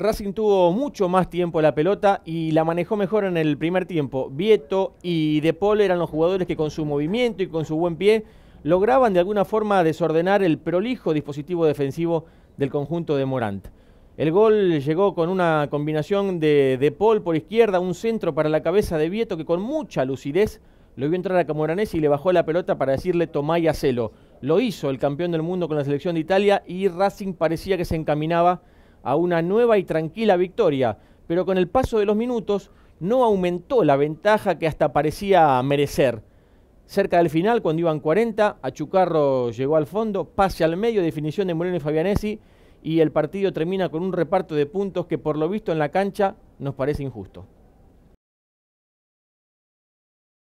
Racing tuvo mucho más tiempo la pelota y la manejó mejor en el primer tiempo. Vieto y De Paul eran los jugadores que con su movimiento y con su buen pie lograban de alguna forma desordenar el prolijo dispositivo defensivo del conjunto de Morant. El gol llegó con una combinación de De Paul por izquierda, un centro para la cabeza de Vieto que con mucha lucidez lo vio entrar a Camoranesi y le bajó la pelota para decirle tomá y celo. Lo hizo el campeón del mundo con la selección de Italia y Racing parecía que se encaminaba a una nueva y tranquila victoria, pero con el paso de los minutos no aumentó la ventaja que hasta parecía merecer. Cerca del final, cuando iban 40, Achucarro llegó al fondo, pase al medio, definición de Moreno y Fabianesi, y el partido termina con un reparto de puntos que por lo visto en la cancha nos parece injusto.